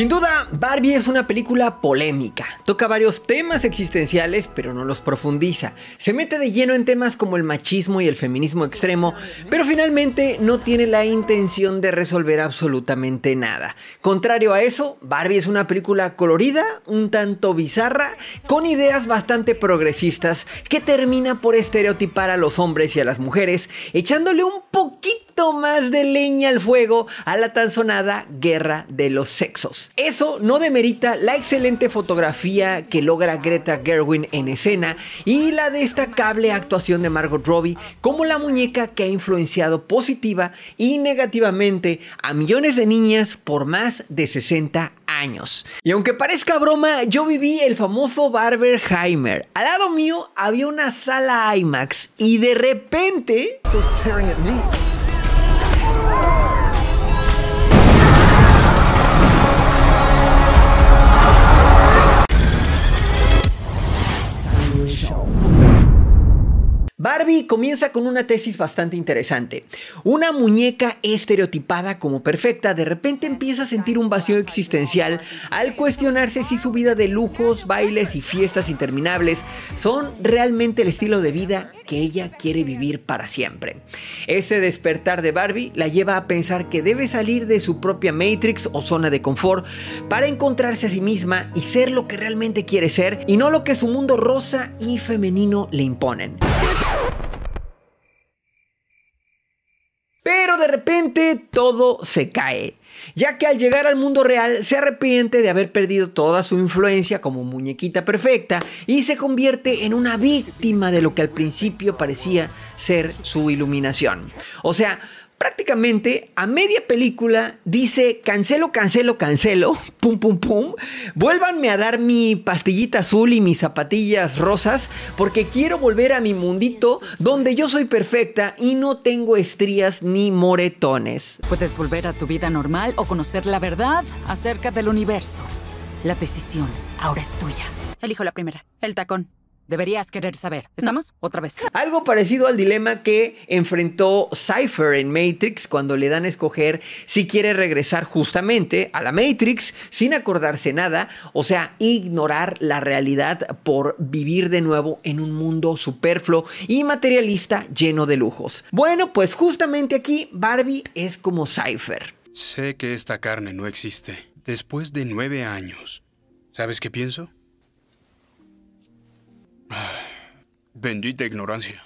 Sin duda, Barbie es una película polémica. Toca varios temas existenciales, pero no los profundiza. Se mete de lleno en temas como el machismo y el feminismo extremo, pero finalmente no tiene la intención de resolver absolutamente nada. Contrario a eso, Barbie es una película colorida, un tanto bizarra, con ideas bastante progresistas, que termina por estereotipar a los hombres y a las mujeres, echándole un poquito más de leña al fuego a la tan sonada guerra de los sexos. Eso no demerita la excelente fotografía que logra Greta Gerwin en escena y la destacable actuación de Margot Robbie como la muñeca que ha influenciado positiva y negativamente a millones de niñas por más de 60 años. Y aunque parezca broma, yo viví el famoso Barberheimer. Al lado mío había una sala IMAX y de repente... comienza con una tesis bastante interesante. Una muñeca estereotipada como perfecta de repente empieza a sentir un vacío existencial al cuestionarse si su vida de lujos, bailes y fiestas interminables son realmente el estilo de vida que ella quiere vivir para siempre. Ese despertar de Barbie la lleva a pensar que debe salir de su propia Matrix o zona de confort para encontrarse a sí misma y ser lo que realmente quiere ser y no lo que su mundo rosa y femenino le imponen. de repente todo se cae, ya que al llegar al mundo real se arrepiente de haber perdido toda su influencia como muñequita perfecta y se convierte en una víctima de lo que al principio parecía ser su iluminación. O sea, prácticamente a media película dice cancelo, cancelo, cancelo, pum, pum, pum, vuélvanme a dar mi pastillita azul y mis zapatillas rosas porque quiero volver a mi mundito donde yo soy perfecta y no tengo estrías ni moretones. Puedes volver a tu vida normal o conocer la verdad acerca del universo. La decisión ahora es tuya. Elijo la primera, el tacón. Deberías querer saber. ¿Estamos? Otra vez. Algo parecido al dilema que enfrentó Cypher en Matrix cuando le dan a escoger si quiere regresar justamente a la Matrix sin acordarse nada, o sea, ignorar la realidad por vivir de nuevo en un mundo superfluo y materialista lleno de lujos. Bueno, pues justamente aquí Barbie es como Cypher. Sé que esta carne no existe. Después de nueve años, ¿sabes qué pienso? Bendita ignorancia.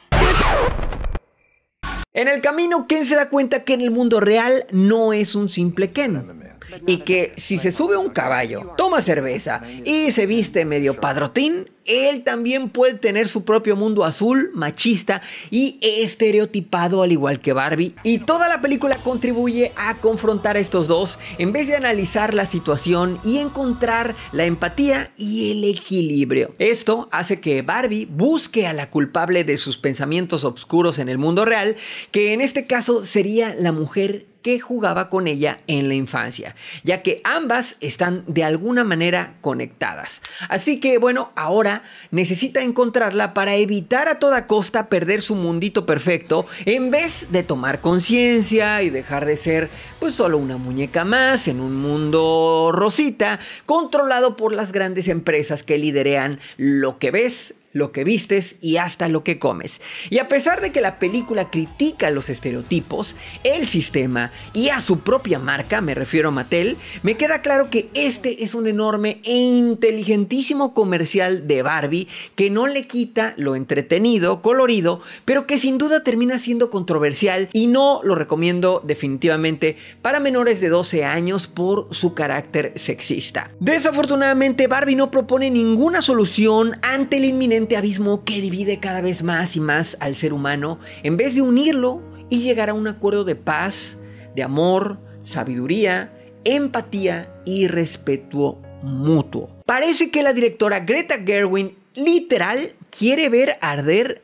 En el camino, Ken se da cuenta que en el mundo real no es un simple Ken y que si se sube un caballo, toma cerveza y se viste medio padrotín, él también puede tener su propio mundo azul, machista y estereotipado al igual que Barbie. Y toda la película contribuye a confrontar a estos dos en vez de analizar la situación y encontrar la empatía y el equilibrio. Esto hace que Barbie busque a la culpable de sus pensamientos oscuros en el mundo real, que en este caso sería la mujer que jugaba con ella en la infancia, ya que ambas están de alguna manera conectadas. Así que bueno, ahora necesita encontrarla para evitar a toda costa perder su mundito perfecto en vez de tomar conciencia y dejar de ser pues solo una muñeca más en un mundo rosita controlado por las grandes empresas que liderean lo que ves lo que vistes y hasta lo que comes. Y a pesar de que la película critica los estereotipos, el sistema y a su propia marca, me refiero a Mattel, me queda claro que este es un enorme e inteligentísimo comercial de Barbie que no le quita lo entretenido, colorido, pero que sin duda termina siendo controversial y no lo recomiendo definitivamente para menores de 12 años por su carácter sexista. Desafortunadamente Barbie no propone ninguna solución ante el inminente este abismo que divide cada vez más y más al ser humano, en vez de unirlo y llegar a un acuerdo de paz, de amor, sabiduría, empatía y respeto mutuo. Parece que la directora Greta Gerwin literal quiere ver arder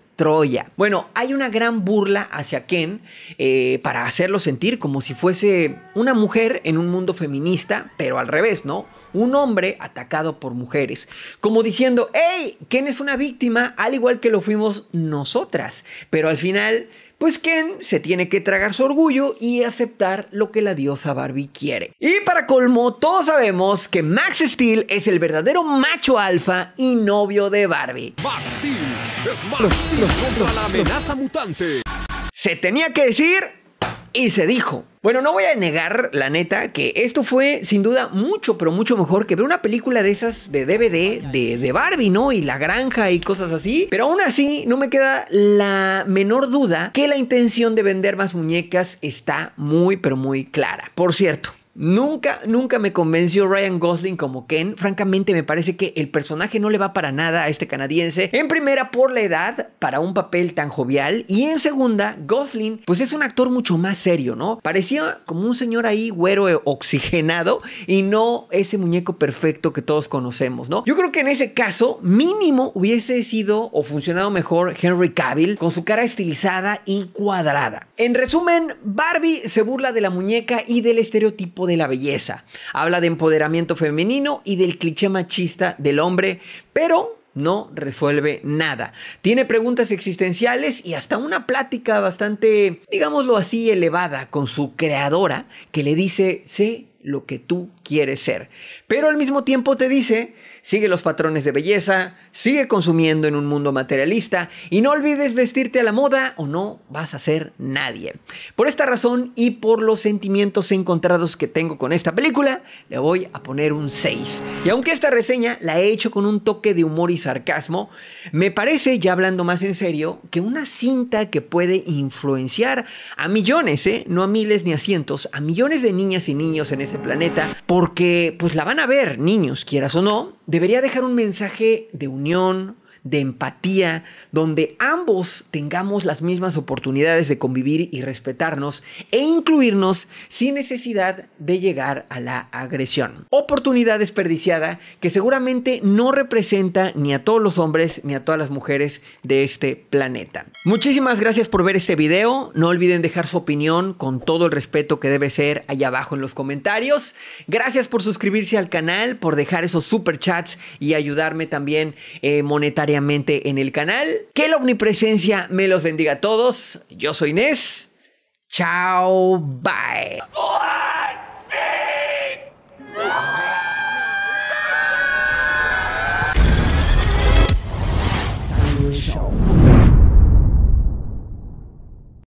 bueno, hay una gran burla hacia Ken eh, para hacerlo sentir como si fuese una mujer en un mundo feminista, pero al revés, ¿no? Un hombre atacado por mujeres. Como diciendo, hey, Ken es una víctima, al igual que lo fuimos nosotras. Pero al final... Pues Ken se tiene que tragar su orgullo y aceptar lo que la diosa Barbie quiere. Y para colmo, todos sabemos que Max Steel es el verdadero macho alfa y novio de Barbie. Se tenía que decir y se dijo. Bueno, no voy a negar, la neta, que esto fue sin duda mucho, pero mucho mejor que ver una película de esas de DVD de, de, Barbie, ¿no? Y la granja y cosas así. Pero aún así, no me queda la menor duda que la intención de vender más muñecas está muy, pero muy clara. Por cierto, Nunca, nunca me convenció Ryan Gosling como Ken. Francamente, me parece que el personaje no le va para nada a este canadiense. En primera, por la edad, para un papel tan jovial. Y en segunda, Gosling, pues es un actor mucho más serio, ¿no? Parecía como un señor ahí, güero eh, oxigenado, y no ese muñeco perfecto que todos conocemos, ¿no? Yo creo que en ese caso, mínimo hubiese sido o funcionado mejor Henry Cavill con su cara estilizada y cuadrada. En resumen, Barbie se burla de la muñeca y del estereotipo de la belleza. Habla de empoderamiento femenino y del cliché machista del hombre, pero no resuelve nada. Tiene preguntas existenciales y hasta una plática bastante, digámoslo así, elevada con su creadora que le dice, sí lo que tú quieres ser. Pero al mismo tiempo te dice, sigue los patrones de belleza, sigue consumiendo en un mundo materialista y no olvides vestirte a la moda o no vas a ser nadie. Por esta razón y por los sentimientos encontrados que tengo con esta película, le voy a poner un 6. Y aunque esta reseña la he hecho con un toque de humor y sarcasmo, me parece, ya hablando más en serio, que una cinta que puede influenciar a millones, ¿eh? no a miles ni a cientos, a millones de niñas y niños en este ese planeta, porque pues la van a ver, niños, quieras o no, debería dejar un mensaje de unión, de empatía, donde ambos tengamos las mismas oportunidades de convivir y respetarnos e incluirnos sin necesidad de llegar a la agresión. Oportunidad desperdiciada que seguramente no representa ni a todos los hombres ni a todas las mujeres de este planeta. Muchísimas gracias por ver este video. No olviden dejar su opinión con todo el respeto que debe ser allá abajo en los comentarios. Gracias por suscribirse al canal, por dejar esos super chats y ayudarme también eh, en el canal. Que la omnipresencia me los bendiga a todos. Yo soy Inés. Chao, bye.